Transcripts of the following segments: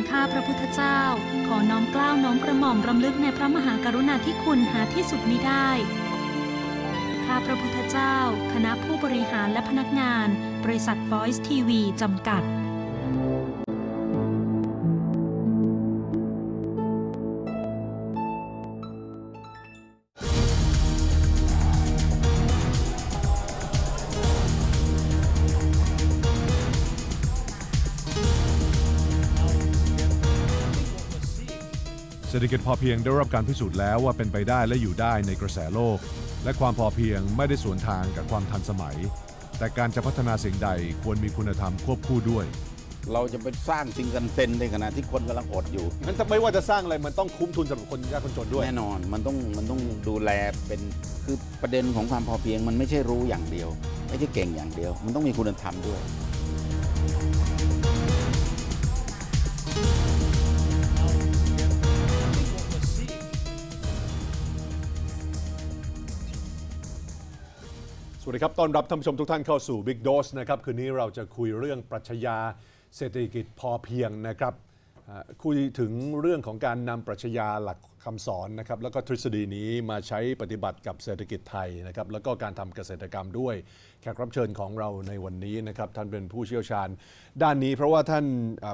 ของข้าพระพุทธเจ้า ขอน้อมกล้าวน้อมกระหม่อมรำลึกในพระมหากรุณาธิคุณหาที่สุดมิได้ ข้าพระพุทธเจ้า คณะผู้บริหารและพนักงานบริษัท Voice TV จำกัดกิจพอเพียงได้รับการพิสูจน์แล้วว่าเป็นไปได้และอยู่ได้ในกระแสโลก และความพอเพียงไม่ได้สวนทางกับความทันสมัย แต่การจะพัฒนาสิ่งใดควรมีคุณธรรมควบคู่ด้วย เราจะไปสร้างสิ่งกันเซนในขณะที่คนกำลังอดอยู่งั้นไม่ว่าจะสร้างอะไรมันต้องคุ้มทุนสำหรับคนยากคนจนด้วยแน่นอน มันต้องมันต้องดูแลเป็นคือประเด็นของความพอเพียง มันไม่ใช่รู้อย่างเดียวไม่ใช่เก่งอย่างเดียว มันต้องมีคุณธรรมด้วยสวัสดีครับ ต้อนรับท่านผู้ชมทุกท่านเข้าสู่ Big Dose นะครับ คืนนี้เราจะคุยเรื่องปรัชญาเศรษฐกิจพอเพียงนะครับ คุยถึงเรื่องของการนำปรัชญาหลักคำสอนนะครับแล้วก็ทฤษฎีนี้มาใช้ปฏิบัติกับเศรษฐกิจไทยนะครับแล้วก็การทำเกษตรกรรมด้วยแขกรับเชิญของเราในวันนี้นะครับ ท่านเป็นผู้เชี่ยวชาญ ด้านนี้เพราะว่าท่าน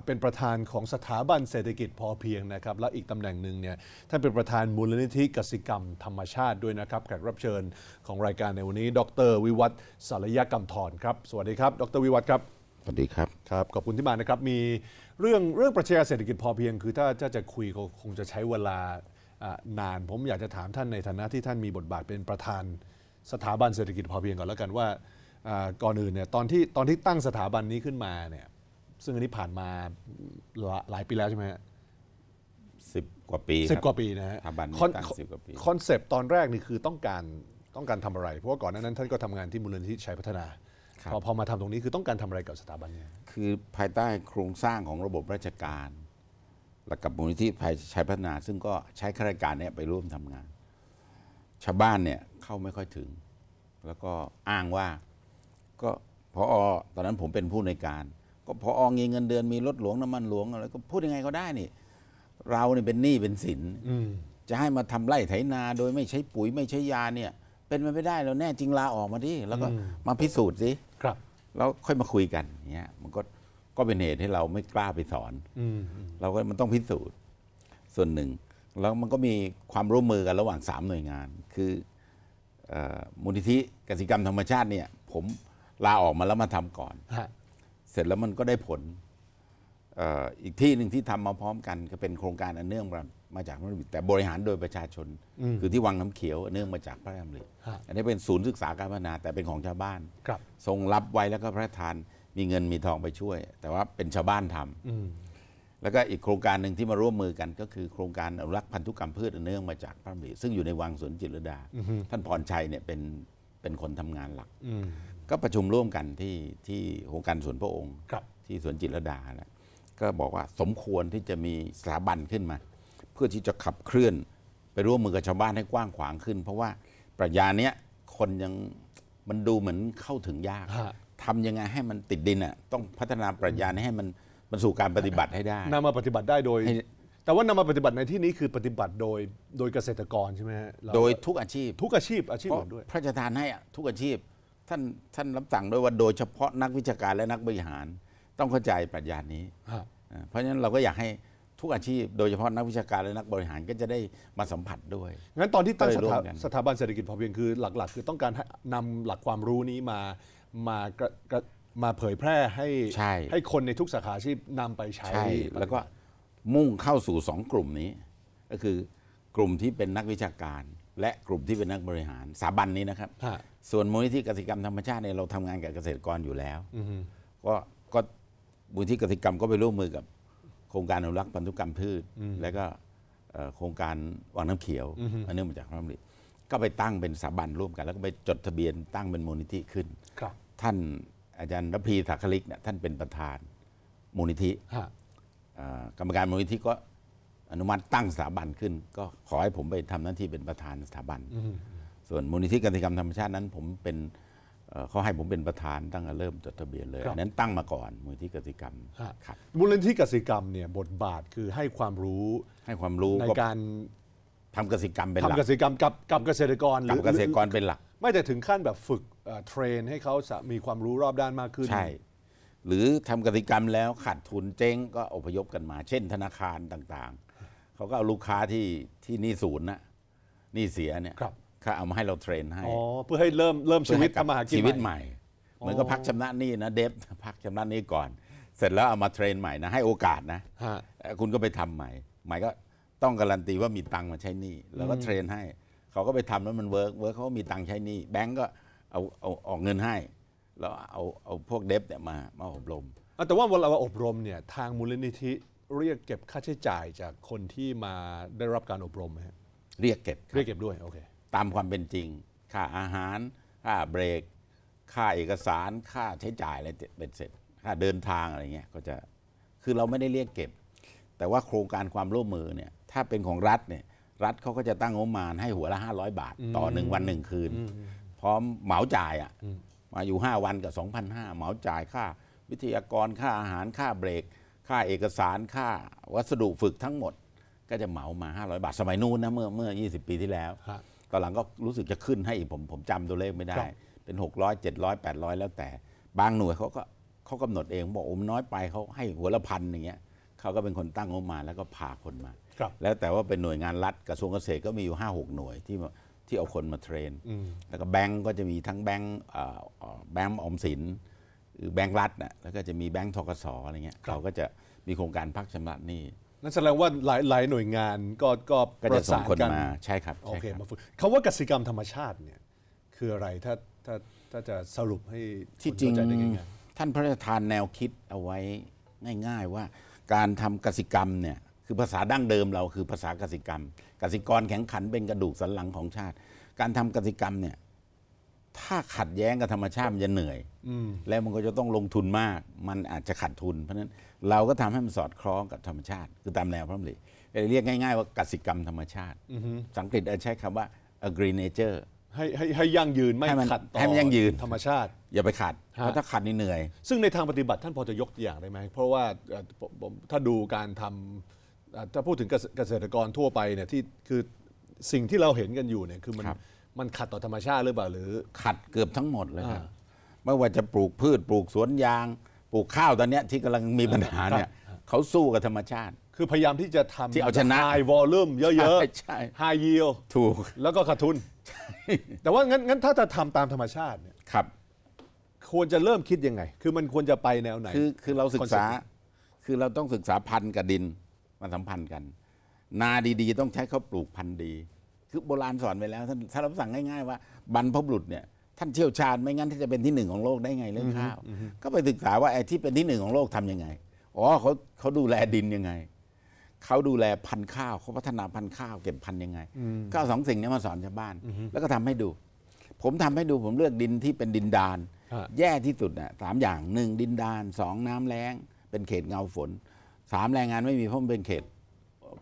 เป็นประธานของสถาบันเศรษฐกิจพอเพียงนะครับ และอีกตำแหน่งหนึ่งเนี่ยท่านเป็นประธานมูลนิธิกสิกรรมธรรมชาติด้วยนะครับแขกรับเชิญของรายการในวันนี้ ดร วิวัฒน์สารยกรรมทรครับสวัสดีครับ ดรวิวัฒน์ครับสวัสดีครับครับขอบคุณที่มานะครับมีเรื่องเรื่องประชาเศรษฐกิจพอเพียง คือถ้าจะจะคุยคงจะใช้เวลานานผมอยากจะถามท่านในฐานะที่ท่านมีบทบาทเป็นประธานสถาบันเศรษฐกิจพอเพียงก่อน แล้วกันว่าก่อนอื่นเนี่ยตอนที่ตอนที่ตั้งสถาบันนี้ขึ้นมาเนี่ยซึ่งอันนี้ผ่านมาหลายปีแล้วใช่ไหมสิบกว่าปีสิบกว่าปีนะฮะสถาบันนี้ตั้งสิบกว่าปีคอนเซปต์ตอนแรกนี่คือต้องการต้องการทำอะไร เพราะว่าก่อนหน้านั้นท่านก็ทำงานที่มูลนิธิชัยพัฒนา พอพอมาทำตรงนี้คือต้องการทำอะไรกับสถาบันเนี่ยคือภายใต้โครงสร้างของระบบราชการและกับมูลนิธิภัยชัยพัฒนา ซึ่งก็ใช้ข้าราชการเนี่ยไปร่วมทำงาน ชาวบ้านเนี่ย เข้าไม่ค่อยถึง แล้วก็อ้างว่า ก็พออตอนนั้นผมเป็นผู้ในการ ก็พออมีเงินเดือนมีรถหลวงน้ำมันหลวงอะไรก็พูดยังไงก็ได้นี่ เราเนี่เป็นหนี้เป็นสินจะให้มาทำไร่ไถนาโดยไม่ใช้ปุ๋ยไม่ใช้ยาเนี่ย เป็นไปไม่ได้เราแน่จริงลาออกมาดิแล้วก็มาพิสูจน์สิครับ แล้วค่อยมาคุยกันเนี่ยมันก็ก็เป็นเหตุให้เราไม่กล้าไปสอน เราก็มันต้องพิสูจน์ ส่วนหนึ่งแล้วมันก็มีความร่วมมือกันระหว่างสามหน่วยงาน คืออมูลนิธิกสิกรรมธรรมชาติเนี่ย ผมลาออกมาแล้วมาทำก่อนเสร็จแล้วมันก็ได้ผลออีกที่หนึ่งที่ทำมาพร้อมกันก็เป็นโครงการอันเนื่องมาจากพระาบิแต่บริหารโดยประชาชน คือที่วังน้ำเขียว เนื่องมาจากพระราชบัญิอันนี้เป็นศูนย์ศึกษาการพัฒนาแต่เป็นของชาวบ้านทรงรับไว้แล้วก็พระราชทานมีเงินมีทองไปช่วย แต่ว่าเป็นชาวบ้านทำแล้วก็อีกโครงการหนึ่งที่มาร่วมมือกันก็คือโครงการอนุรักษ์พันธุกรรมพืชเนื่องมาจากพระบรซึ่งอยู่ในวังสวนจิตรดา ท่านพรชัยเนี่ยเป็นเป็นคนทำงานหลักก็ประชุมร่วมกันที่ที่โครงการสวนพระองค์ที่สวนจิตรดานะก็บอกว่าสมควรที่จะมีสถาบันขึ้นมา เพื่อที่จะขับเคลื่อนไปร่วมมือกับชาวบ้านให้กว้างขวางขึ้น เพราะว่าปรัชญาเนี้ยคนยังมันดูเหมือนเข้าถึงยากทำยังไงให้มันติดดินอ่ะต้องพัฒนาปรัชญาให้มันมันสู่การปฏิบัติให้ได้นำมาปฏิบัติได้โดย แต่ว่านำมาปฏิบัติในที่นี้คือปฏิบัติโดยโดยเกษตรกรใช่ไหมฮะโดยทุกอาชีพ ทุกอาชีพอาชีพด้วยพระราชทานให้อะทุกอาชีพ ท่านท่านรับสั่งด้วยว่าโดย เฉพาะนักวิชาการและนักบริหาร ต้องเข้าใจปรัชญานี้เพราะฉะนั้นเราก็อยากให้ทุกอาชีพ โดยเฉพาะนักวิชาการและนักบริหารก็จะได้มาสัมผัสด้วยงั้นตอนที่ตั้งสถาบันเศรษฐกิจพอเพียงคือหลักๆคือต้องการนำนำหลักความรู้นี้มามามาเผยแพร่ให้ใให้คนในทุกสาขาชีพนำไปใช้ใชแล้วก็มุ่งเข้าสู่สองกลุ่มนี้ ก็คือกลุ่มที่เป็นนักวิชาการ และกลุ่มที่เป็นนักบริหารสาบันนี้นะครับส่วนมูลนิธิกสิกรรมธรรมชาติเนี่ยเราทำงานกับเกษตรกรอยู่แล้วก็ก็มูลนิธิกสิกรรมก็ไปร่วมมือกับ โครงการอนุรักษ์พันธุกรรมพืชและก็โครงการวังน้ำเขียวอันเนื่องมาจากพระมรดก็ไปตั้งเป็นสถาบันร่วมกัน แล้วก็ไปจดทะเบียนตั้งเป็นมูลนิธิขึ้นท่านอาจารย์รพีถักคลิกเนี่ยท่านเป็นประธานมูลนิธิกรรมการมูลนิธิก็อนุมัติตั้งสถาบันขึ้น ก็ขอให้ผมไปทำหน้าที่เป็นประธานสถาบัน ส่วนมูลนิธิกติกรรมธรรมชาตินั้นผมเป็นเขาให้ผมเป็นประธานตั้งแต่เริ่มจดทะเบียนเลยนนั้นตั้งมาก่อนมูลนิธิกติกรรมมูลนิธิกติกรรมเนี่ยบทบาทคือให้ความรู้ให้ความรู้ในการทำกสิกรรมเป็นหลักทำกสิกรรมกับกับเกษตรกรหรือเกษตรกรเป็นหลักไม่แต่ถึงขั้นแบบฝึกเทรนให้เขามีความรู้รอบด้านมากขึ้น ใช่ หรือทำกติกรรมแล้วขาดทุนเจ๊งก็อพยพกันมา เช่น ธนาคารต่างๆ เขาก็เอาลูกค้าที่ที่นี่ศูนย์นะนี่เสียเนี่ย ครับเขาเอามาให้เราเทรนให้ อ๋อ เพื่อให้เริ่มเริ่มชีวิตทำมาหากินชีวิตใหม่ เหมือนก็พักชำระหนี้นะเดฟพักชำระหนี้ก่อน เสร็จแล้วเอามาเทรนใหม่นะให้โอกาสนะคุณก็ไปทำใหม่ใหม่ก็ต้องการันตีว่ามีตังค์มาใช้หนี้ แล้วก็เทรนให้เขาก็ไปทำแล้วมันเวิร์กเวิร์กเขามีตังค์ใช้หนี้แบงก์ก็เอาเอาออกเงินให้ แล้วเอาเอาพวกเดฟเนี่ยมามาอบรมแต่ว่าเวลาอบรมเนี่ยทางมูลนิธิเรียกเก็บค่าใช้จ่ายจากคนที่มาได้รับการอบรมฮะเรียกเก็บ เรียกเก็บด้วยโอเคตามความเป็นจริง ค่าอาหารค่าเบรก ค่าเอกสารค่าใช้จ่ายอะไรเป็นเสร็จค่าเดินทางอะไรเงี้ยก็จะคือเราไม่ได้เรียกเก็บแต่ว่าโครงการความร่วมมือเนี่ย ถ้าเป็นของรัฐเนี่ย รัฐเขาก็จะตั้งงบประมาณให้หัวละ500บาทต่อหนึ่งวันหนึ่งคืนร้อมเหมาจ่ายอ่ะมาอยู่ 5 วันกับ 2,500เหมาจ่ายค่าวิทยากรค่าอาหารค่าเบรก ค่าเอกสารค่าวัสดุฝึกทั้งหมด ก็จะเหมามา 500 บาท สมัยนู้นนะเมื่อเมื่อ 20 ปีที่แล้วตอนหลังก็รู้สึกจะขึ้นให้ผมผมจำตัวเลขไม่ได้เป็น 600 700 800 แล้วแต่ บางหน่วยเขาก็เขากำหนดเองบอกอมน้อยไปเขาให้หัวละพันอย่างเงี้ยเขาก็เป็นคนตั้งงบมาแล้วก็พาคนมา แล้วแต่ว่าเป็นหน่วยงานรัฐกระทรวงเกษตรก็มีอยู่5 6หน่วยที่ที่เอาคนมาเทรนแล้วก็แบงก์ก็จะมีทั้งแบงก์แบงก์อมสิน หรือแบงก์รัฐนะแล้วก็จะมีแบงก์ทกศอะไรเงี้ย เขาก็จะมีโครงการพักชำระหนี้ นั่นแสดงว่าหลายหลายหน่วยงานก็ก็ประสานกันมาใช่ครับ โอเคมาฝึกคำว่ากสิกรรมธรรมชาติเนี่ยคืออะไรถ้าถ้าถ้าจะสรุปให้ที่จริงท่านพระราชทานแนวคิดเอาไว้ง่าย ๆ ว่า การทำกสิกรรมเนี่ยคือภาษาดั้งเดิมเราคือภาษากสิกรรมกสิกรแข็งขันเป็นกระดูกสันหลังของชาติ การทำกสิกรรมเนี่ยถ้าขัดแย้งกับธรรมชาติมันจะเหนื่อยอแล้วมันก็จะต้องลงทุนมากมันอาจจะขาดทุนเพราะฉะนั้นเราก็ทำให้มันสอดคล้องกับธรรมชาติ คือตามแนวพระมรีเรียกง่าย ๆว่า กสิกรรมธรรมชาติสังเกฤษใช้คำว่า agree nature ให้ให้ให้ยั่งยืนไม่ขัดต่อให้มันยั่งยืน ธรรมชาติ อย่าไปขัดเพราะถ้าขัดนี่เหนื่อย ซึ่งในทางปฏิบัติท่านพอจะยกตัวอย่างได้ไหมเพราะว่าถ้าดูการทำถ้าพูดถึงเกษตรกรทั่วไปเนี่ยที่คือสิ่งที่เราเห็นกันอยู่เนี่ย คือมันมันขัดต่อธรรมชาติหรือเปล่าหรือ ขัดเกือบทั้งหมดเลยครับไม่ว่าจะปลูกพืช ปลูกสวนยาง ปลูกข้าวตอนนี้ที่กำลังมีปัญหาเนี่ยเขาสู้กับธรรมชาติ คือพยายามที่จะทำที่เอาชนะไฮวอลลุ่ม เยอะๆไฮยิลถูก แล้วก็ขาดทุน แต่ว่างั้นงั้นถ้าจะทำตามธรรมชาติเนี่ยครับควรจะเริ่มคิดยังไง คือมันควรจะไปแนวไหนคือคือเราศึกษาคือเราต้องศึกษาพันธุ์กับดินมันสัมพันธ์กัน นาดีๆ ต้องใช้เขาปลูกพันธุ์ดี คือโบราณสอนไปแล้วท่านท่านรับสั่งง่ายๆว่าบรรพบุรุษเนี่ย ท่านเชี่ยวชาญไม่งั้นที่จะเป็นที่หนึ่งของโลกได้ไง เรื่องข้าวก็ไปศึกษาว่าไอ้ที่เป็นที่หนึ่งของโลกทํำยังไงอ๋อเขาเขาดูแลดินยังไงเขาดูแลพันธุ์ข้าวเขาพัฒนาพันธุ์ข้าวเก็บพันธุ์ยังไงก็สองสิ่งนี้มาสอนชาวบ้านแล้วก็ทำให้ดู ผมทำให้ดูผมเลือกดินที่เป็นดินดาน แย่ที่สุดน่ะสามอย่างหนึ่งดินดานสองน้ำแล้ง เป็นเขตเงาฝนสามแรงงานไม่มีเพราะมันเป็นเขต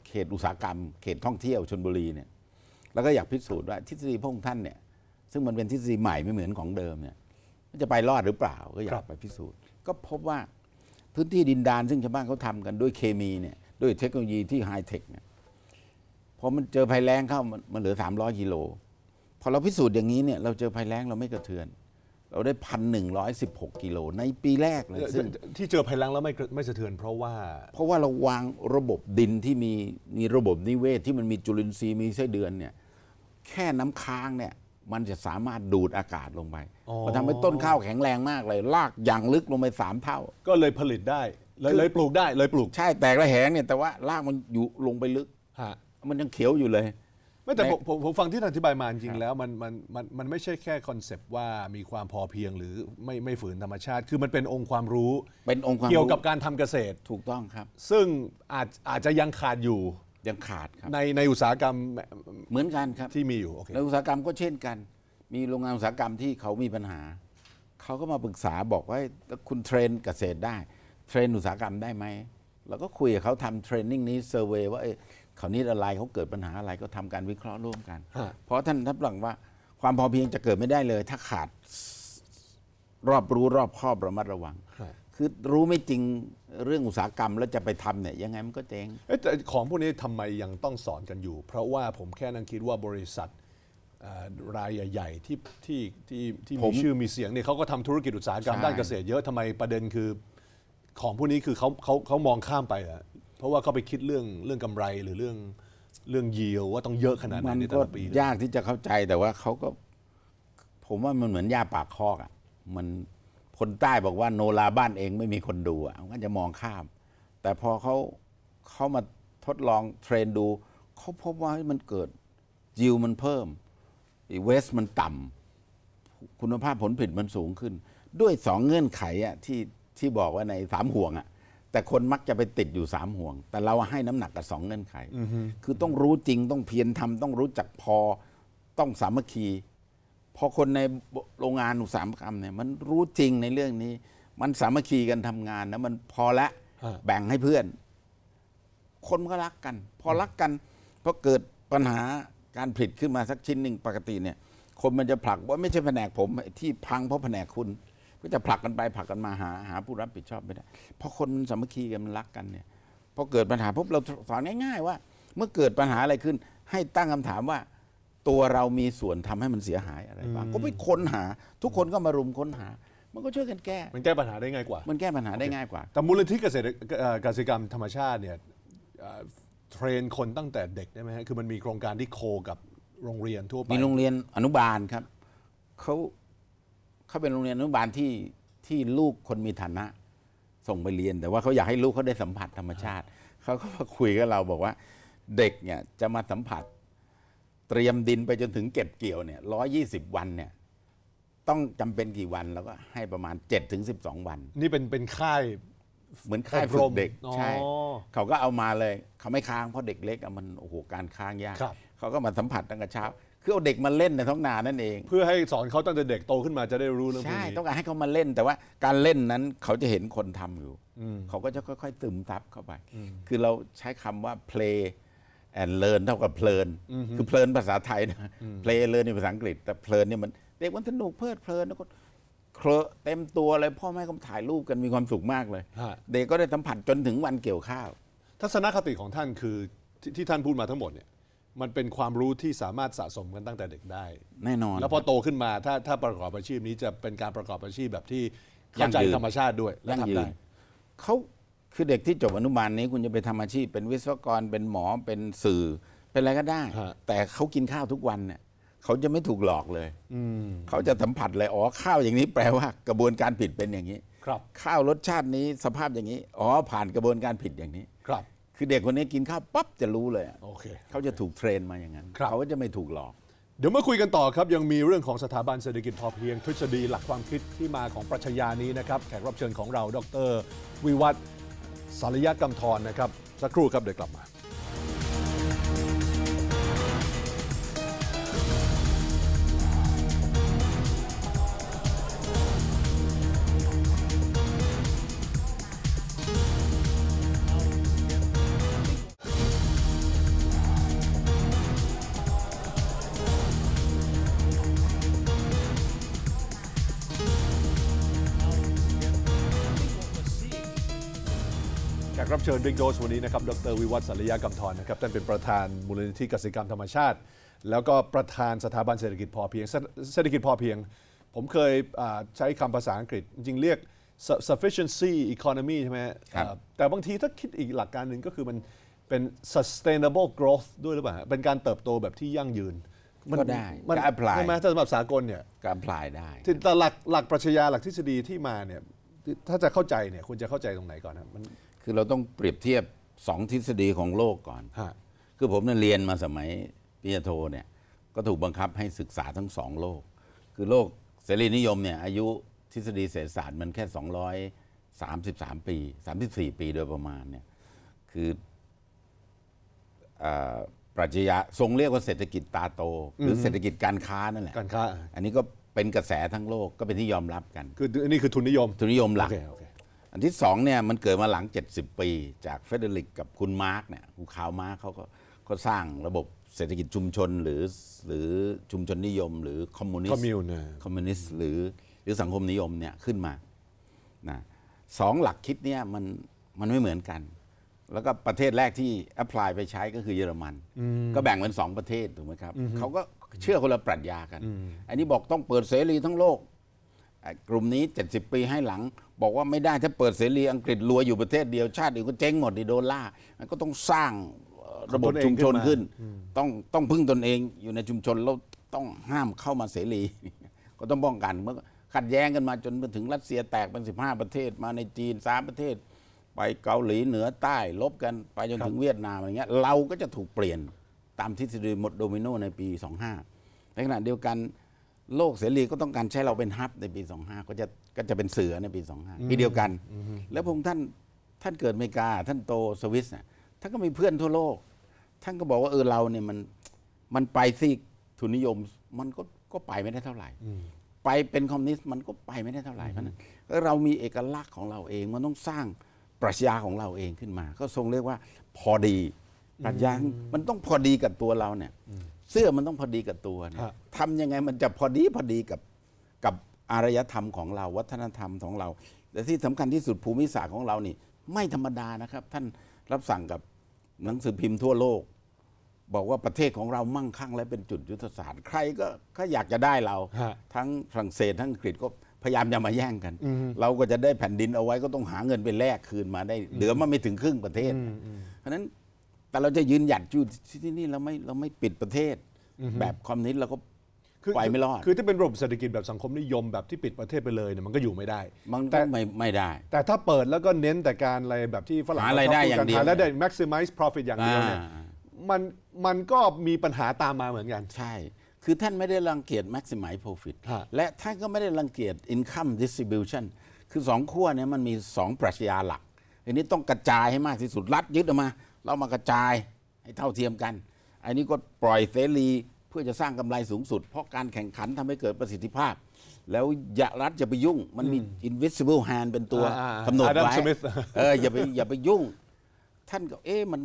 เขตอุตสาหกรรม เขตท่องเที่ยวชนบุรีเนี่ย แล้วก็อยากพิสูจน์ว่าทฤษฎีพระองค์ท่านเนี่ย ซึ่งมันเป็นทฤษฎีใหม่ไม่เหมือนของเดิมเนี่ยมันจะไปรอดหรือเปล่าก็อยากไปพิสูจน์ ก็พบว่าพื้นที่ดินดานซึ่งชาวบ้านเขาทากันด้วยเคมีเนี่ย ด้วยเทคโนโลยีที่ไฮเทคเนี่ย พอมันเจอภัยแล้งเข้ามันเหลือ300กิโลพอเราพิสูจน์อย่างนี้เนี่ยเราเจอภัยแล้งเราไม่กระเทือนเราได้พันหนึ่งร้อยสิบหกกิโล ในปีแรกเลยซึ่งที่เจอภัยแล้งแล้วไม่ไม่สะเทือนเพราะว่า เพราะว่าเราวางระบบดินที่มีมีระบบนิเวศที่มันมีจุลินทรีย์มีไส้เดือนเนี่ยแค่น้ำค้างเนี่ย มันจะสามารถดูดอากาศลงไปมันทำให้ต้นข้าวแข็งแรงมากเลย ลากอย่างลึกลงไปสามเท่า ก็เลยผลิตได้ เลยปลูกได้เลยปลูกใช่แตกระแหงเนี่ยแต่ว่ารากมันอยู่ลงไปลึกมันยังเขียวอยู่เลยไม่แต่ผมผมฟังที่ท่านอธิบายมาจริงแล้วมันมันมันมันไม่ใช่แค่คอนเซปต์ว่ามีความพอเพียงหรือไม่ไม่ฝืนธรรมชาติคือมันเป็นองค์ความรู้เป็นองค์ความรู้เกี่ยวกับการทำเกษตรถูกต้องครับซึ่งอาจอาจจะยังขาดอยู่ยังขาดครับในในอุตสาหกรรมเหมือนกันครับที่มีอยู่โอเคในอุตสาหกรรมก็เช่นกัน มีโรงงานอุตสาหกรรมที่เขามีปัญหา เขาก็มาปรึกษาบอกว่าคุณเทรนเกษตรได้ เทรนอุตสาหกรรมได้ไหมเราก็คุยกับเขาทำเทรนนิ่งนี้เซอร์เวยว่าคราวนี้อะไรเขาเกิดปัญหาอะไรก็ทำการวิเคราะห์ร่วมกัน เพราะท่านทับหลังว่า ความพอเพียงจะเกิดไม่ได้เลย ถ้าขาดรอบรู้รอบครอบระมัดระวัง คือรู้ไม่จริงเรื่องอุตสาหกรรมแล้วจะไปทำเนี่ยยังไงมันก็เจ๊งแต่ของพวกนี้ทำไมยังต้องสอนกันอยู่ เพราะว่าผมแค่นั่งคิดว่าบริษัทรายใหญ่ๆ ที่ที่ที่ที่มีชื่อมีเสียงเนี่ยเขาก็ทำธุรกิจอุตสาหกรรมด้านเกษตรเยอะทำไมประเด็นคือของพวกนี้คือเขาเขาเขามองข้ามไปอะราะว่าเขาไปคิดเรื่องเรื่องกำไรหรือเรื่องเรื่องยียว ว่าต้องเยอะขนาดนั้นในแต่ละปียากที่จะเข้าใจแต่ว่าเขาก็ ผมว่ามันเหมือนหญ้าปากคอกอ่ะ มันคนใต้บอกว่าโนราบ้านเองไม่มีคนดูอ่ะก็จะมองข้าม แต่พอเขาเขามาทดลองเทรนดูเขาพบว่ามันเกิด ยิวมันเพิ่ม เวสมันต่ำคุณภาพผลผลิตมันสูงขึ้น ด้วยสองเงื่อนไขอ่ะที่ที่บอกว่าในสามห่วงอ่ะแต่คนมักจะไปติดอยู่สามห่วง แต่เราให้น้ำหนักกับสองเงื่อนไขคือต้องรู้จริงต้องเพียรทำต้องรู้จักพอต้องสามัคคี พอคนในโรงงานอุตสาหกรรมเนี่ย มันรู้จริงในเรื่องนี้ มันสามัคคีกันทำงานนะมันพอละแบ่งให้เพื่อน คนก็รักกัน พอรักกันพอเกิดปัญหาการผลิตขึ้นมาสักชิ้นหนึ่งปกติ เนี่ย คนมันจะผลักว่าไม่ใช่แผนกผมที่พังเพราะแผนกคุณก็จะผลักกันไปผลักกันมาหาหาผู้รับผิดชอบไม่ได้เพราะคนมันสามัคคีกันมันรักกันเนี่ยพอเกิดปัญหาปุ๊บเราสอนง่ายๆว่าเมื่อเกิดปัญหาอะไรขึ้นให้ตั้งคำถามว่า ตัวเรามีส่วนทำให้มันเสียหายอะไรบ้างก็ไปค้นหา ทุกคนก็มารุมค้นหามันก็ช่วยกันแก้ มันแก้ปัญหาได้ง่ายกว่า มันแก้ปัญหาได้ง่ายกว่า แต่มูลนิธิเกษตรเกษตรกรรมธรรมชาติเนี่ยเทรนคนตั้งแต่เด็กได้ไหมฮะคือมันมีโครงการที่โคกับโรงเรียนทั่วไปมีโรงเรียนอนุบาลครับเขาเขาเป็นโรงเรียนอนุบาลที่ที่ลูกคนมีฐานะ ส่งไปเรียนแต่ว่าเขาอยากให้ลูกเขาได้สัมผัสธรรมชาติเขาก็มาคุยกับเราบอกว่า เด็กเนี่ยจะมาสัมผัส เตรียมดินไปจนถึงเก็บเกี่ยวเนี่ยร้อยี่สิบวันเนี่ยต้องจำเป็นกี่วัน แล้วก็ให้ประมาณเจ็ดถึงสิบสองวัน นี่เป็นเป็นค่ายเหมือนค่ายฝึกเด็ก ใช่ เขาก็เอามาเลย เขาไม่ค้างเพราะเด็กเล็กมันโอ้โหการค้างยากเขาก็มาสัมผัสตั้งแต่เช้าคือเอาเด็กมาเล่นในท้องนานั่นเอง เพื่อให้สอนเขาตั้งแต่เด็กโตขึ้นมาจะได้รู้เรื่องพวกใช่นี้ต้องการให้เขามาเล่นแต่ว่าการเล่นนั้นเขาจะเห็นคนทำอยู่เขาก็จะค่อยๆตึมซับเข้าไป คือเราใช้คำว่า play and learn เท่ากับเพลินคือเพลินภาษาไทยนะ play learn ในภาษาอังกฤษแต่เพลินเนี่ยมันเด็กมันสนุกเพลิดเพลินแล้วก็เคละเต็มตัวเลย พ่อแม่ก็ถ่ายรูปกันมีความสุขมากเลยเด็กก็ได้สัมผัสจนถึงวันเกี่ยวข้าวทัศนคติของท่านคือทที่ท่านพูดมาทั้งหมดเนี่ยมันเป็นความรู้ที่สามารถสะสมกันตั้งแต่เด็กได้แน่นอน แล้วพอโตขึ้นมาถ้าถ้าประกอบอาชีพนี้จะเป็นการประกอบอาชีพแบบที่เข้าใจธรรมชาติด้วยและทำได้เขาคือเด็กที่จบอนุบาลนี้ คุณจะไปทำอาชีพเป็นวิศวกร เป็นหมอเป็นสื่อ เป็นอะไรก็ได้แต่เขากินข้าวทุกวันเนี่ยเขาจะไม่ถูกหลอกเลยเขาจะสัมผัสเลยอ๋อข้าวอย่างนี้แปลว่า กระบวนการผิดเป็นอย่างนี้ ครับข้าวรสชาตินี้สภาพอย่างนี้ อ๋อผ่านกระบวนการผิดอย่างนี้ครับคือเด็กคนนี้กินข้าวปั๊บจะรู้เลยโอเค เขาจะถูกเทรนมาอย่างนั้นครเขาก็จะไม่ถูกหลอก เดี๋ยวมาคุยกันต่อครับ ยังมีเรื่องของสถาบันเศรษฐกิจพอเพียง ทฤษฎีหลักความคิดที่มาของปรัชญานี้นะครับ แขกรับเชิญของเรา ดรวิวัฒน์ สารยกรรมทรนะครับ สักครู่ครับเดี๋ยวกลับมาบิ๊กโดสวันนี้นะครับ ดรวิวัฒน์สัลยากำทรนะครับ ท่านเป็นประธานมูลนิธิกสิกรรมธรรมชาติ แล้วก็ประธานสถาบันเศรษฐกิจพอเพียง เศรษฐกิจพอเพียง ผมเคยใช้คำภาษาอังกฤษจริงเรียก sufficiency economy ใช่ไหมแต่บางทีถ้าคิดอีกหลักการหนึ่งก็คือมัน เป็น sustainable growth ด้วยหรือเปล่า เป็นการเติบโตแบบที่ยั่งยืนมันได้มันแอพพลายใช่ไหมถ้าสำหรับสากลเนี่ยก็แอพพลายได้แต่หลักหลักปรัชญาหลักทฤษฎีที่มาเนี่ย ถ้าจะเข้าใจเนี่ยควรจะเข้าใจตรงไหนก่อนนะมันคือเราต้องเปรียบเทียบสองทฤษฎีของโลกก่อน คือผมเนี่ยเรียนมาสมัยปิยโทเนี่ยก็ถูกบังคับให้ศึกษาทั้งสองโลก คือโลกเสรีนิยมเนี่ยอายุทฤษฎีเศรษฐศาสตร์มันแค่ 233 ปี 34 ปีโดยประมาณเนี่ยคือปรัชญาทรงเรียกว่าเศรษฐกิจตาโต หรือเศรษฐกิจการค้านั่นแหละการค้า อันนี้ก็เป็นกระแสทั้งโลกก็เป็นที่ยอมรับกัน คืออันนี้คือทุนนิยมทุนนิยมหลัก okay, okay. อันที่สองเนี่ยมันเกิดมาหลัง 70 ปี จากเฟเดริกกับคุณมาร์กเนี่ยคุณคาวมาร์กเขาก็ก็สร้างระบบเศรษฐกิจชุมชน หรือหรือชุมชนนิยม หรือคอมมิวนิสต์คอมมิวน์คอมมิวนิสต์หรือหรือสังคมนิยมเนี่ยขึ้นมานะสองหลักคิดเนี่ยมันมันไม่เหมือนกัน แล้วก็ประเทศแรกที่แอพพลายไปใช้ก็คือเยอรมันก็แบ่งเป็นสองประเทศ ถูกไหมครับเขาก็เชื่อคนละปรัชญากัน อันนี้บอกต้องเปิดเสรีทั้งโลกกลุ่มนี้ 70 ปีให้หลัง บอกว่าไม่ได้ถ้าเปิดเสรีอังกฤษรวยอยู่ประเทศเดียวชาติอื่นก็เจ๊งหมดดิโดล่ามันก็ต้องสร้างระบบชุมชนขึ้น ต้องต้องพึ่งตนเองอยู่ในชุมชน แล้วต้องห้ามเข้ามาเสรี ก็ต้องป้องกันเมื่อขัดแย้งกันมาจนมาถึงรัสเซียแตกเป็น 15 ประเทศมาในจีนสามประเทศ ไปเกาหลีเหนือใต้ ลบกันไปจนถึงเวียดนามอะไรเงี้ยเราก็จะถูกเปลี่ยนตามทฤษฎีหมดโดมิโนในปี 25 ในขณะเดียวกันโลกเสรีก็ต้องการใช้เราเป็นฮับในปี 25ก็จะก็จะเป็นเสือในปี 25ปีเดียวกัน แล้วพงท่านท่านเกิดอเมริกาท่านโตสวิสน่ะท่านก็มีเพื่อนทั่วโลก ท่านก็บอกว่าเออเราเนี่ย มันมันไปซีกทุนนิยมมันก็ก็ไปไม่ได้เท่าไหร่ไปเป็นคอมมิวนิสต์มันก็ไปไม่ได้เท่าไหร่เพราะนั้นเรามีเอกลักษณ์ของเราเองมันต้องสร้างปรัชญาของเราเองขึ้นมาก็ทรงเรียกว่าพอดีปรัชญามันต้องพอดีกับตัวเราเนี่ยเสื้อมันต้องพอดีกับตัวนีทำยังไงมันจะพอดีพอดีกับกับอารยธรรมของเราวัฒนธรรมของเรา แต่ที่สำคัญที่สุดภูมิศาสตร์ของเรานี่ ไม่ธรรมดานะครับ ท่านรับสั่งกับหนังสือพิมพ์ทั่วโลกบอกว่าประเทศของเรามั่งคั่ง และเป็นจุดยุทธศาสตร์ใครก็ก็อยากจะได้เราทั้งฝรั่งเศสทั้งอังกฤษก็พยายามจะมาแย่งกันเราก็จะได้แผ่นดินเอาไว้ก็ต้องหาเงินไปแลกคืนมาได้ เหลือมาไม่ถึงครึ่งประเทศ เพราะนั้นแต่เราจะยืนหยัดอยู่ที่นี่เราไม่เราไม่ปิดประเทศแบบคอมมิวนิสต์เราก็ไปไม่รอด คือถ้าเป็นระบบเศรษฐกิจแบบสังคมนิยมแบบที่ปิดประเทศไปเลยเนี่ยมันก็อยู่ไม่ได้แต่ไม่ไม่ได้ แต่ถ้าเปิดแล้วก็เน้นแต่การอะไรแบบที่ฝรั่งเขายได้อน่างยวและได้ maximize profit อย่างเดียวเนี่ยมันมันก็มีปัญหาตามมาเหมือนกัน ใช่ คือท่านไม่ได้รังเกียจ maximize profit และท่านก็ไม่ได้รังเกียจ income distribution คือสองขั้วเนี่ยมันมีสองปรัชญาหลักอันนี้ต้องกระจายให้มากที่สุดรัฐยึดออกมาแล้วมากระจายให้เท่าเทียมกัน อันนี้ก็ปล่อยเสรี เพื่อจะสร้างกำไรสูงสุด เพราะการแข่งขันทำให้เกิดประสิทธิภาพ แล้วอย่ารัฐอย่าไปยุ่งมันมี invisible hand เป็นตัวกำหนดไว้เอออย่าไปอย่าไปยุ่ง ท่านก็เอ๊ะมัน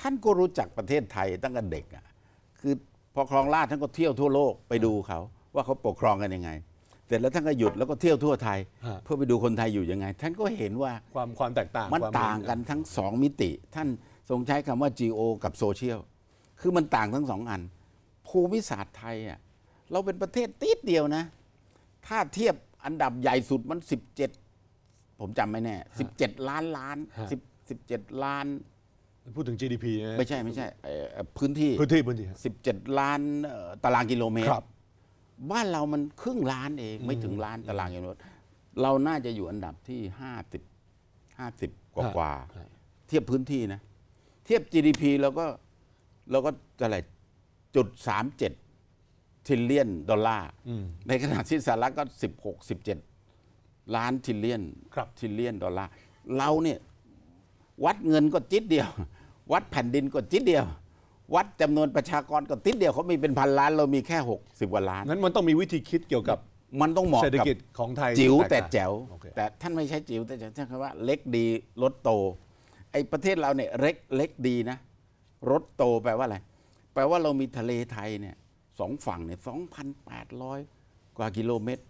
ท่านก็รู้จักประเทศไทยตั้งแต่เด็กอ่ะคือพอครองราชท่านก็เที่ยวทั่วโลกไปดูเขา ว่าเขาปกครองกันยังไงเสร็จแล้วท่านก็หยุดแล้วก็เที่ยวทั่วไทย เพื่อไปดูคนไทยอยู่ยังไงท่านก็เห็นว่าความความแตกต่างมันต่างกันทั้งสองมิติ ท่านทรงใช้คำว่า GO กับโซเชียลคือมันต่างทั้งสองอัน ภูมิศาสตร์ไทยอ่ะเราเป็นประเทศติดเดียวนะ ถ้าเทียบอันดับใหญ่สุดมัน 17 ผมจำไม่แน่17 ล้านล้าน10 17 ล้าน พูดถึง GDP นะไม่ใช่ไม่ใช่พื้นที่พื้นที่พื้นที่17 ล้านตารางกิโลเมตรครับบ้านเรามันครึ่งล้านเองไม่ถึงล้านตารางกิโลเมตรเราน่าจะอยู่อันดับที่ห้าสิบห้าสิบกว่ากว่าเทียบพื้นที่นะ เทียบ GDP เราก็เราก็อะไรจุดสามเจ็ดทิลเลียน ดอลลาร์ ในขณะที่สหรัฐก็สิบหกสิบเจ็ดล้านทิลเลียนทิลเลียน ดอลลาร์ เราเนี่ย วัดเงินก็จิตเดียว วัดแผ่นดินก็จิตเดียววัดจำนวนประชากรก็ติดเดียวเขามีเป็นพันล้าน เรามีแค่ 60กว่าล้าน นั้นมันต้องมีวิธีคิดเกี่ยวกับ มันต้องเหมาะกับเศรษฐกิจของไทย จิ๋วแต่แจ๋ว แต่ท่านไม่ใช่จิ๋วแต่แจ๋วท่านคำว่าเล็กดีรถโต ไอ้ประเทศเราเนี่ยเล็กเล็กดีนะ รถโตแปลว่าอะไร แปลว่าเรามีทะเลไทยเนี่ยสองฝั่งเนี่ยสองพันแปดร้อยกว่ากิโลเมตร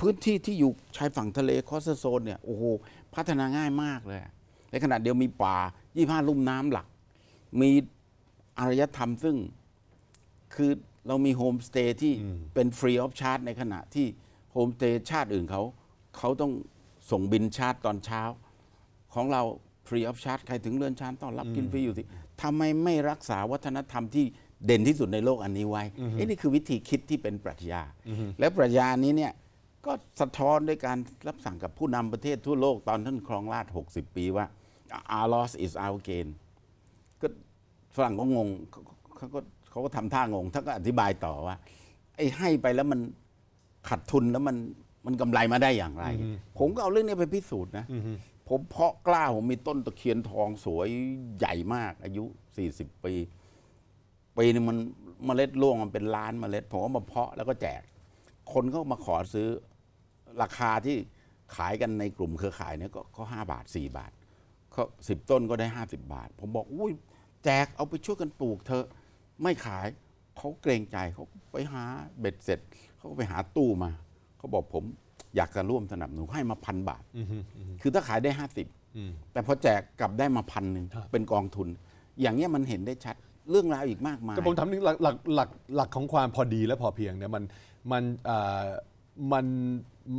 พื้นที่ที่อยู่ชายฝั่งทะเลคอสโซนเนี่ยโอ้โหพัฒนาง่ายมากเลยในขณะเดียวมีป่ายี่ห้าลุ่มน้ำหลักมีารยธรรมซึ่งคือเรามีโฮมสเตย์ที่เป็นฟรีออฟชาร์จในขณะที่โฮมสเตย์ชาติอื่นเขาเขาต้องส่งบินชาร์จตอนเช้า ของเราฟรีออฟชาร์จใครถึงเรือนชาิต้อนรับกินฟรีอยู่ที่ทำไมไม่รักษาวัฒนธรรมที่เด่นที่สุดในโลกอันนี้ไว้นี่คือวิธีคิดที่เป็นปรัชญาและปรัชญานี้เนี่ยก็สะท้อนด้วยการรับสั่งกับผู้นำประเทศทั่วโลกตอนท่านครองราช60 ปีว่า our loss is our gain ฝรั่งก็งงเขาก็เขาก็ทำท่างงท่านก็อธิบายต่อว่า ไอ้ให้ไปแล้วมันขาดทุนแล้วมันมันกำไรมาได้อย่างไร ผมก็เอาเรื่องนี้ไปพิสูจน์นะผมเพาะกล้าผมมีต้นตะเคียนทองสวยใหญ่มาก อายุสสี่ิบปี ปีนึงมันมเมล็ดร่วงมันเป็นล้านมเมล็ดผมก็มาเพาะแล้วก็แจก คนก็มาขอซื้อ ราคาที่ขายกันในกลุ่มเครือข่ายเนี่ยก็ห้าบาทสี่บาทเขาสิบต้นก็ได้ห้าสิบบาท ผมบอก อุ้ยแจกเอาไปช่วยกันปลูกเถอะไม่ขายเขาเกรงใจเขาไปหาเบ็ดเสร็จ เขาไปหาตู้มา เขาบอกผมอยากจะร่วมสนับสนุนให้มาพันบาทคือถ้าขายได้ห้าสิบแต่พอแจกกลับได้มาพันหนึ่งเป็นกองทุน อย่างเงี้ยมันเห็นได้ชัด เรื่องราวอีกมากมายแต่ผมถามนึงหลักหลักหลักหลักของความพอดีและพอเพียงเนี่ยมันมันมัน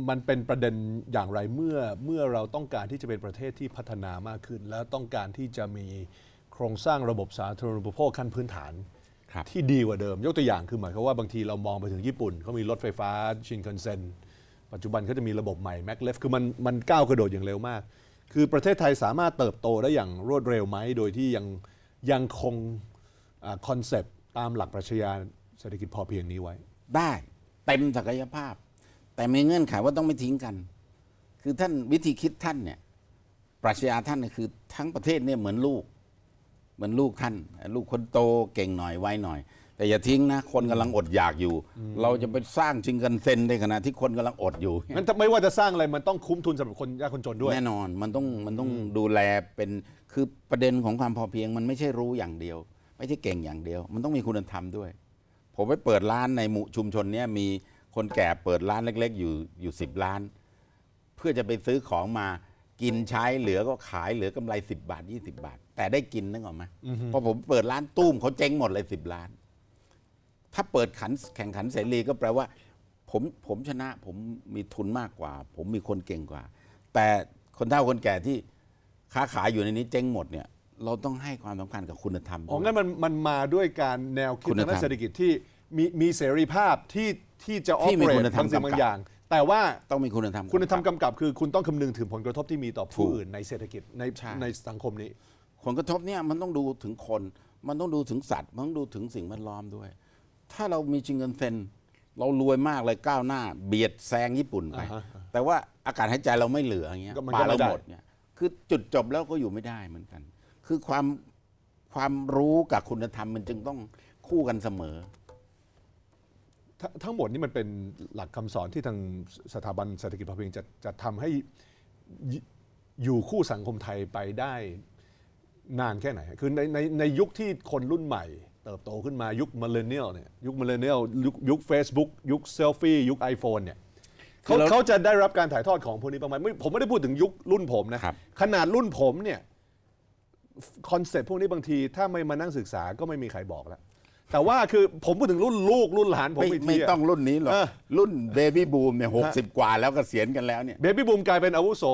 มันเป็นประเด็นอย่างไรเมื่อเมื่อเราต้องการที่จะเป็นประเทศที่พัฒนามากขึ้น แล้วต้องการที่จะมีโครงสร้างระบบสาธารณูปโภคขั้นพื้นฐาน ที่ดีกว่าเดิม ยกตัวอย่างคือหมายความว่าบางทีเรามองไปถึงญี่ปุ่น เขามีรถไฟฟ้าชินคันเซ็น ปัจจุบันเขาจะมีระบบใหม่ แม็กเลฟ คือมันมันก้าวกระโดดอย่างเร็วมาก คือประเทศไทยสามารถเติบโตได้อย่างรวดเร็วไหม โดยที่ยังยังคงคอนเซปต์ตามหลักปรัชญาเศรษฐกิจพอเพียงนี้ไว้ ได้เต็มศักยภาพ แต่มีเงื่อนไขว่าต้องไม่ทิ้งกัน คือท่านวิธีคิดท่านเนี่ยปรัชญาท่านคือทั้งประเทศเนี่ยเหมือนลูกหมือนลูกท่านลูกคนโตเก่งหน่อยไวหน่อย แต่อย่าทิ้งนะ คนกำลังอดอยากอยู่ เราจะไปสร้างชิงกันเซนในขณะที่คนกำลังอดอยู่มันไม่ว่าจะสร้างอะไรมันต้องคุ้มทุนสำหรับคนยากคนจนด้วยแน่นอนมันต้องมันต้องดูแลเป็นคือประเด็นของความพอเพียง มันไม่ใช่รู้อย่างเดียว ไม่ใช่เก่งอย่างเดียว มันต้องมีคุณธรรมด้วย ผมไปเปิดร้านในหมู่ชุมชนเนี้ยมีคนแก่เปิดร้านเล็กๆ อยู่อยู่สิบร้าน เพื่อจะไปซื้อของมากินใช้เหลือก็ขายเหลือกำไร 10 บาท 20 บาทแต่ได้กินนึกออกไหมพอผมเปิดร้านตุ้มเขาเจ๊งหมดเลยสิบร้าน ถ้าเปิดขันแข่งขันเสรีก็แปลว่าผมผมชนะผมมีทุนมากกว่า ผมมีคนเก่งกว่า แต่คนเฒ่าคนแก่ที่ค้าขายอยู่ในนี้เจ๊งหมดเนี่ยเราต้องให้ความสำคัญกับคุณธรรมของนั้นมันมันมาด้วยการแนวคิดทางเศรษฐกิจที่มีมีเสรีภาพที่ที่จะออฟเฟรทบางสิ่งบางอย่าง แต่ว่าต้องมีคุณธรรมคุณธรรมกำกับ คือ คุณต้องคำนึงถึงผลกระทบที่มีต่อผู้อื่นในเศรษฐกิจในในสังคมนี้ผลกระทบเนี่ยมันต้องดูถึงคน มันต้องดูถึงสัตว์ มันต้องดูถึงสิ่งแวดล้อมด้วย ถ้าเรามีจิงเงินเซนเรารวยมากเลยก้าวหน้า เบียดแซงญี่ปุ่นไป แต่ว่าอากาศหายใจเราไม่เหลืออย่างเงี้ยป่าเราหมดเนี่ย คือจุดจบแล้วก็อยู่ไม่ได้เหมือนกัน คือความความรู้กับคุณธรรมมันจึงต้องคู่กันเสมอ ทั้งหมดนี้มันเป็นหลักคำสอนที่ทางสถาบันเศรษฐกิจพอเพียงจะจะทำให้อยู่คู่สังคมไทยไปได้นานแค่ไหน คือในในในยุคที่คนรุ่นใหม่ เติบโตขึ้นมายุคมิเลเนียลเนี่ยยุคมิเลเนียลยุคเฟซบุ๊กยุคเซลฟี่ยุค iPhone เนี่ยเขาเขาจะได้รับการถ่ายทอดของพวกนี้ประมาณไม่ผมไม่ได้พูดถึงยุครุ่นผมนะ ขนาดรุ่นผมเนี่ยคอนเซ็ปต์พวกนี้บางที ถ้าไม่มานั่งศึกษาก็ไม่มีใครบอกแล้วแต่ว่าคือผมพูดถึงรุ่นลูกรุ่นหลานผมไม่ไม่ต้องรุ่นนี้หรอก รุ่นเบบี้บูมเนี่ยหกสิบกว่าแล้วเกษียณกันแล้วเนี่ยเบบี้บูมกลายเป็นอาวุโส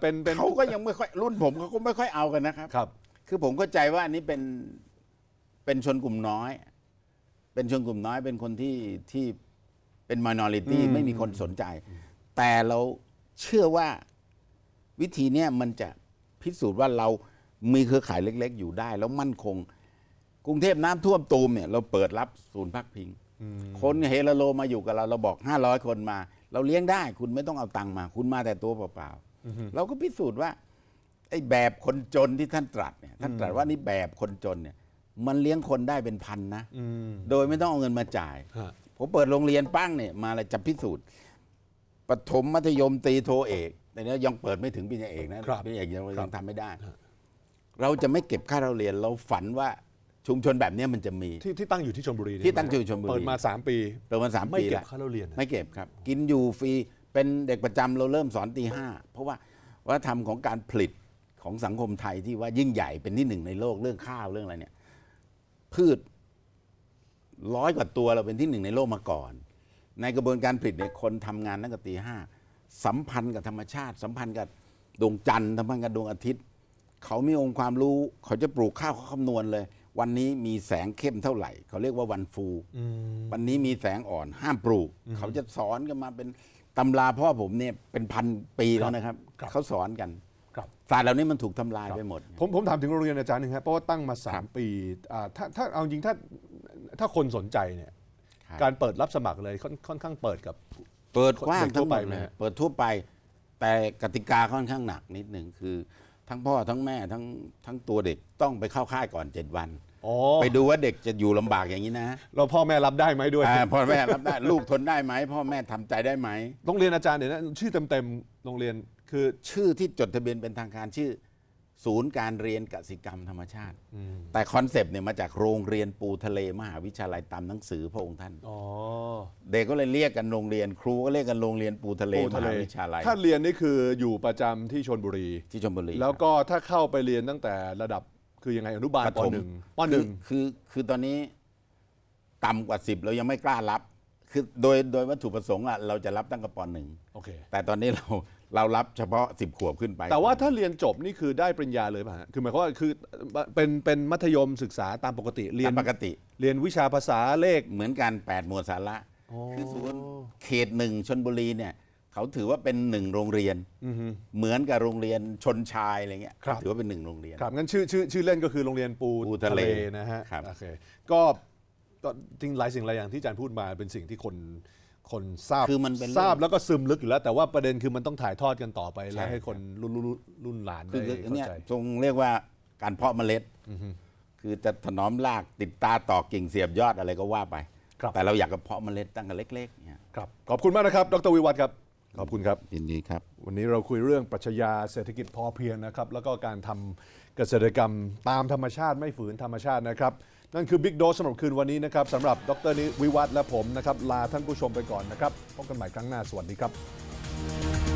เป็นเป็นเขาก็ยังไม่ค่อยรุ่นผมเขาก็ไม่ค่อยเอากันนะครับคือผมเข้าใจว่าอันนี้เป็นเป็นชนกลุ่มน้อย เป็นชนกลุ่มน้อยเป็นคนที่ที่เป็นมินอริตี้ไม่มีคนสนใจ แต่เราเชื่อว่าวิธีเนี้ยมันจะพิสูจน์ว่าเรามีเครือข่ายเล็ก ๆ อยู่ได้ แล้วมั่นคง กรุงเทพน้ำท่วมตูมเนี่ย เราเปิดรับศูนย์พักพิงคนเฮลโลมาอยู่กับเรา เราบอกห้าร้อยคนมา เราเลี้ยงได้ คุณไม่ต้องเอาตังค์มา คุณมาแต่ตัวเปล่าๆเราก็พิสูจน์ว่าไอ้แบบคนจนที่ท่านตรัสเนี่ย ท่านตรัสว่านี่แบบคนจนเนี่ย มันเลี้ยงคนได้เป็นพันนะโดยไม่ต้องเอาเงินมาจ่ายผมเปิดโรงเรียนปั้งเนี่ยมาเลยจับพิสูจน์ปฐมมัธยมตีโทเอกแต่เนี้ยยังเปิดไม่ถึงปีนี้เอกนะปีนี้เอกยังทำไม่ได้ เราจะไม่เก็บค่าเราเรียน เราฝันว่าชุมชนแบบนี้มันจะมี ที่ที่ตั้งอยู่ที่ชลบุรีที่ตั้งอยู่ชลบุรี เปิดมาสามปีเปิดมาสามปีไม่เก็บค่าเราเรียน ไม่เก็บครับ กินอยู่ฟรี เป็นเด็กประจำเราเริ่มสอนตีห้า เพราะว่าวัฒนธรรมของการผลิตของสังคมไทยที่ว่ายิ่งใหญ่เป็นที่หนึ่งในโลกเรื่องข้าวเรื่องอะไรเนี่ย พืช ร้อยกว่าตัวเราเป็นที่หนึ่งในโลกมาก่อน ในกระบวนการผลิตเนี่ยคนทำงานตั้งแต่ตีห้าสัมพันธ์กับธรรมชาติ สัมพันธ์กับดวงจันทร์สัมพันธ์กับดวงอาทิตย์ เขามีองค์ความรู้ เขาจะปลูกข้าวเขาคำนวณเลย วันนี้มีแสงเข้มเท่าไหร่ เขาเรียกว่าวันฟูวันนี้มีแสงอ่อน ห้ามปลูก เขาจะสอนกันมาเป็นตำราพ่อผมเนี่ยเป็นพันปีแล้วนะครับ เขาสอนกันศาสตร์เหล่านี้มันถูกทำลายไปหมด ผมผมถามถึงโรงเรียนอาจารย์หนึ่งครับเพราะว่าตั้งมา 3 ปีถ้าถ้าเอาจริง ถ้าถ้าคนสนใจเนี่ยการเปิดรับสมัครเลย ค่อนข้างเปิดกับ เปิดกว้างทั่วไปเปิดทั่วไป แต่กติกาค่อนข้างหนักนิดหนึ่งคือ ทั้งพ่อทั้งแม่ทั้งทั้งตัวเด็กต้องไปเข้าค่ายก่อนเจ็ดวันไปดูว่าเด็กจะอยู่ลำบากอย่างนี้นะเราพ่อแม่รับได้ไหมด้วยพ่อแม่รับได้ลูกทนได้ไหมพ่อแม่ทำใจได้ไหมโรงเรียนอาจารย์เนี่ยนะชื่อเต็มๆโรงเรียนคือชื่อที่จดทะเบียนเป็นทางการชื่อ ศูนย์การเรียนกสิกรรมธรรมชาติแต่คอนเซปต์เนี่ยมาจากโรงเรียนปูทะเลมหาวิทยาลัยตามหนังสือพระองค์ท่านเด็กก็เลยเรียกกันโรงเรียนครู ก็เรียกกันโรงเรียนปูทะเลมหาวิทยาลัยถ้าเรียนนี่คืออยู่ประจำที่ชนบุรีที่ชนบุรี แล้วก็ถ้าเข้าไปเรียนตั้งแต่ระดับคือยังไงอนุบาลปหนึ่งปหนึ่งคือคือตอนนี้ต่ำกว่าสิบเรายังไม่กล้ารับคือโดยโดยวัตถุประสงค์อ่ะเราจะรับตั้งแต่ปหนึ่งโอเคแต่ตอนนี้เราเรารับเฉพาะสิบขวบขึ้นไป แต่ว่าถ้าเรียนจบนี่คือได้ปริญญาเลยป่ะฮะคือหมายความว่าคือเป็นเป็นมัธยมศึกษาตามปกติเรียนปกติ เรียนวิชาภาษาเลขเหมือนกัน8หมวดสาระคือส่วนเขตหนึ่งชนบุรีเนี่ยเขาถือว่าเป็นหนึ่งโรงเรียนเหมือนกับโรงเรียนชนชายอะไรเงี้ยถือว่าเป็นหนึ่งโรงเรียนครับงั้นชื่อชื่อชื่อเล่นก็คือโรงเรียนปูทะเลนะฮะโอเคก็จริงหลายสิ่งหลายอย่างที่อาจารย์พูดมาเป็นสิ่งที่คนคนทราบคือมันเป็นทราบแล้วก็ซึมลึกอยู่แล้ว แต่ว่าประเด็นคือมันต้องถ่ายทอดกันต่อไปแล้วให้คนรุ่นรุ่นรุ่นหลานได้เข้าใจตรงเรียกว่าการเพาะเมล็ด คือจะถนอมรากติดตา ต่อกิ่งเสียบยอดอะไรก็ว่าไป แต่เราอยากกระเพาะเมล็ดตั้งแต่เล็กๆครับขอบคุณมากนะครับ ดรวิวัฒครับ ขอบคุณครับยินดีครับ วันนี้เราคุยเรื่องปรัชญาเศรษฐกิจพอเพียงนะครับ แล้วก็การทำเกษตรกรรมตามธรรมชาติไม่ฝืนธรรมชาตินะครับนั่นคือบิ๊กโดสสำหรับคืนวันนี้นะครับสำหรับดรนิวิวัฒและผมนะครับ ลาท่านผู้ชมไปก่อนนะครับ พบกันใหม่ครั้งหน้าสวัสดีครับ